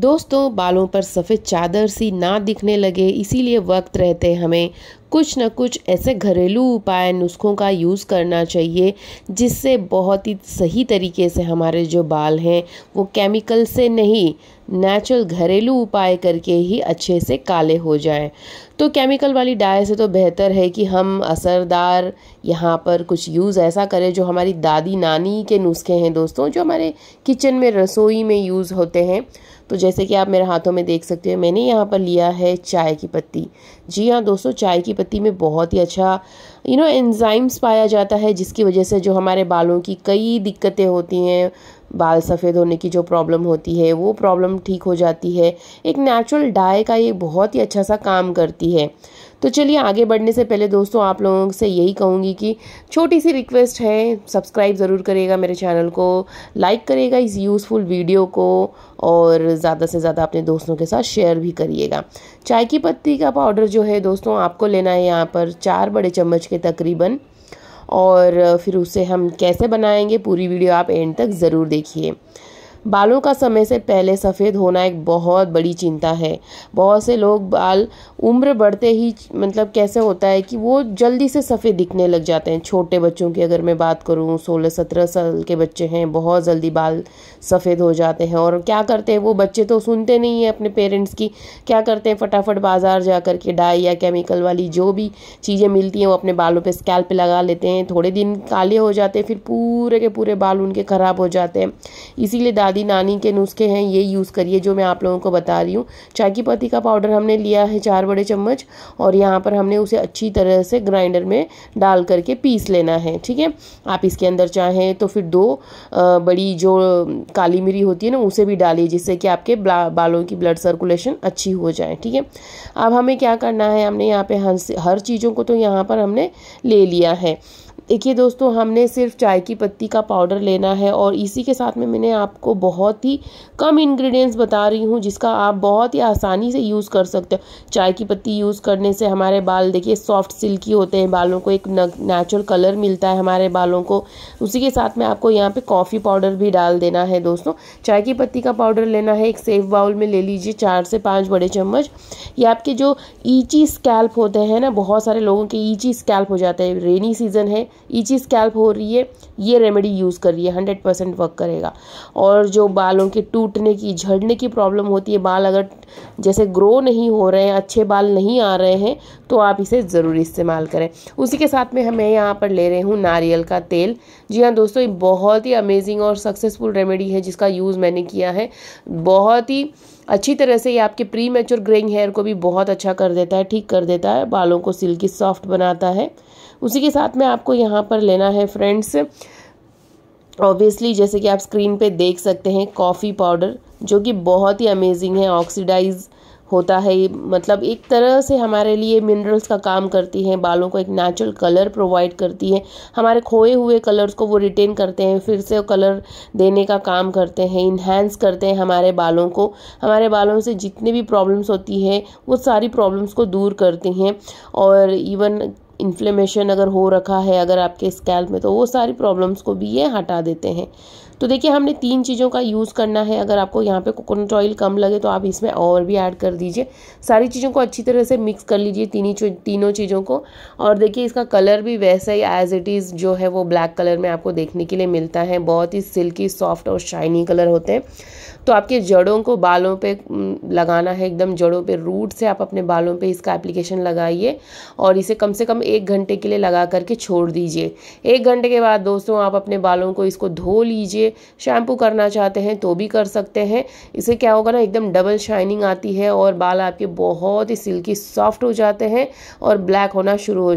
दोस्तों बालों पर सफ़ेद चादर सी ना दिखने लगे इसीलिए वक्त रहते हमें कुछ न कुछ ऐसे घरेलू उपाय नुस्खों का यूज़ करना चाहिए जिससे बहुत ही सही तरीके से हमारे जो बाल हैं वो केमिकल से नहीं नेचुरल घरेलू उपाय करके ही अच्छे से काले हो जाएं तो केमिकल वाली डाई से तो बेहतर है कि हम असरदार यहाँ पर कुछ यूज़ ऐसा करें जो हमारी दादी नानी के नुस्खे हैं दोस्तों जो हमारे किचन में रसोई में यूज़ होते हैं तो जैसे कि आप मेरे हाथों में देख सकते हैं मैंने यहाँ पर लिया है चाय की पत्ती जी हाँ दोस्तों चाय की पत्ती में बहुत ही अच्छा यू नो एंजाइम्स पाया जाता है जिसकी वजह से जो हमारे बालों की कई दिक्कतें होती हैं बाल सफ़ेद होने की जो प्रॉब्लम होती है वो प्रॉब्लम ठीक हो जाती है एक नेचुरल डाई का ये बहुत ही अच्छा सा काम करती है तो चलिए आगे बढ़ने से पहले दोस्तों आप लोगों से यही कहूँगी कि छोटी सी रिक्वेस्ट है सब्सक्राइब ज़रूर करेगा मेरे चैनल को लाइक करेगा इस यूज़फुल वीडियो को और ज़्यादा से ज़्यादा अपने दोस्तों के साथ शेयर भी करिएगा चाय की पत्ती का पाउडर जो है दोस्तों आपको लेना है यहाँ पर चार बड़े चम्मच के तकरीबन और फिर उसे हम कैसे बनाएंगे पूरी वीडियो आप एंड तक ज़रूर देखिए बालों का समय से पहले सफ़ेद होना एक बहुत बड़ी चिंता है बहुत से लोग बाल उम्र बढ़ते ही मतलब कैसे होता है कि वो जल्दी से सफ़ेद दिखने लग जाते हैं छोटे बच्चों की अगर मैं बात करूँ सोलह सत्रह साल के बच्चे हैं बहुत जल्दी बाल सफ़ेद हो जाते हैं और क्या करते हैं वो बच्चे तो सुनते नहीं हैं अपने पेरेंट्स की क्या करते हैं फटाफट बाज़ार जा कर के डाई या केमिकल वाली जो भी चीज़ें मिलती हैं वो अपने बालों पर स्कैल पर लगा लेते हैं थोड़े दिन काले हो जाते हैं फिर पूरे के पूरे बाल उनके ख़राब हो जाते हैं इसीलिए दादी नानी के नुस्खे हैं ये यूज़ करिए जो मैं आप लोगों को बता रही हूँ चाय की पत्ती का पाउडर हमने लिया है चार बड़े चम्मच और यहाँ पर हमने उसे अच्छी तरह से ग्राइंडर में डाल करके पीस लेना है ठीक है आप इसके अंदर चाहें तो फिर दो बड़ी जो काली मिरी होती है ना उसे भी डालिए जिससे कि आपके बालों की ब्लड सर्कुलेशन अच्छी हो जाए ठीक है अब हमें क्या करना है हमने यहाँ पर हर चीज़ों को तो यहाँ पर हमने ले लिया है देखिए दोस्तों हमने सिर्फ चाय की पत्ती का पाउडर लेना है और इसी के साथ में मैंने आपको बहुत ही कम इंग्रेडिएंट्स बता रही हूँ जिसका आप बहुत ही आसानी से यूज़ कर सकते हो चाय की पत्ती यूज़ करने से हमारे बाल देखिए सॉफ्ट सिल्की होते हैं बालों को एक नेचुरल कलर मिलता है हमारे बालों को उसी के साथ में आपको यहाँ पर कॉफ़ी पाउडर भी डाल देना है दोस्तों चाय की पत्ती का पाउडर लेना है एक सेफ बाउल में ले लीजिए चार से पाँच बड़े चम्मच ये आपके जो ईची स्कैल्प होते हैं ना बहुत सारे लोगों के ईची स्कैल्प हो जाते हैं रेनी सीज़न है ईची स्कैल्प हो रही है ये रेमेडी यूज़ कर रही है हंड्रेड परसेंट वर्क करेगा और जो बालों के टूटने की झड़ने की प्रॉब्लम होती है बाल अगर जैसे ग्रो नहीं हो रहे हैं अच्छे बाल नहीं आ रहे हैं तो आप इसे ज़रूर इस्तेमाल करें उसी के साथ में मैं यहाँ पर ले रहे हूँ नारियल का तेल जी हाँ दोस्तों ये बहुत ही अमेजिंग और सक्सेसफुल रेमेडी है जिसका यूज़ मैंने किया है बहुत ही अच्छी तरह से ये आपके प्री मेच्योर ग्रेइंग हेयर को भी बहुत अच्छा कर देता है ठीक कर देता है बालों को सिल्की सॉफ्ट बनाता है उसी के साथ में आपको यहाँ पर लेना है फ्रेंड्स ऑब्वियसली जैसे कि आप स्क्रीन पे देख सकते हैं कॉफ़ी पाउडर जो कि बहुत ही अमेजिंग है ऑक्सीडाइज होता है मतलब एक तरह से हमारे लिए मिनरल्स का काम करती है बालों को एक नेचुरल कलर प्रोवाइड करती है हमारे खोए हुए कलर्स को वो रिटेन करते हैं फिर से वो कलर देने का काम करते हैं इन्हेंस करते हैं हमारे बालों को हमारे बालों से जितनी भी प्रॉब्लम्स होती है वो सारी प्रॉब्लम्स को दूर करती हैं और इवन इन्फ्लेमेशन अगर हो रखा है अगर आपके स्कैल्प में तो वो सारी प्रॉब्लम्स को भी ये हटा देते हैं तो देखिए हमने तीन चीज़ों का यूज़ करना है अगर आपको यहाँ पे कोकोनट ऑयल कम लगे तो आप इसमें और भी ऐड कर दीजिए सारी चीज़ों को अच्छी तरह से मिक्स कर लीजिए ही तीनों चीज़ों को और देखिए इसका कलर भी वैसा ही एज इट इज़ जो है वो ब्लैक कलर में आपको देखने के लिए मिलता है बहुत ही सिल्की सॉफ्ट और शाइनी कलर होते हैं तो आपके जड़ों को बालों पर लगाना है एकदम जड़ों पर रूट से आप अपने बालों पर इसका एप्लीकेशन लगाइए और इसे कम से कम एक घंटे के लिए लगा करके छोड़ दीजिए एक घंटे के बाद दोस्तों आप अपने बालों को इसको धो लीजिए लिए शैम्पू करना चाहते हैं तो भी कर सकते हैं इसे क्या होगा ना एकदम डबल शाइनिंग आती है और बाल आपके बहुत ही सिल्की सॉफ्ट हो जाते हैं और ब्लैक होना शुरू हो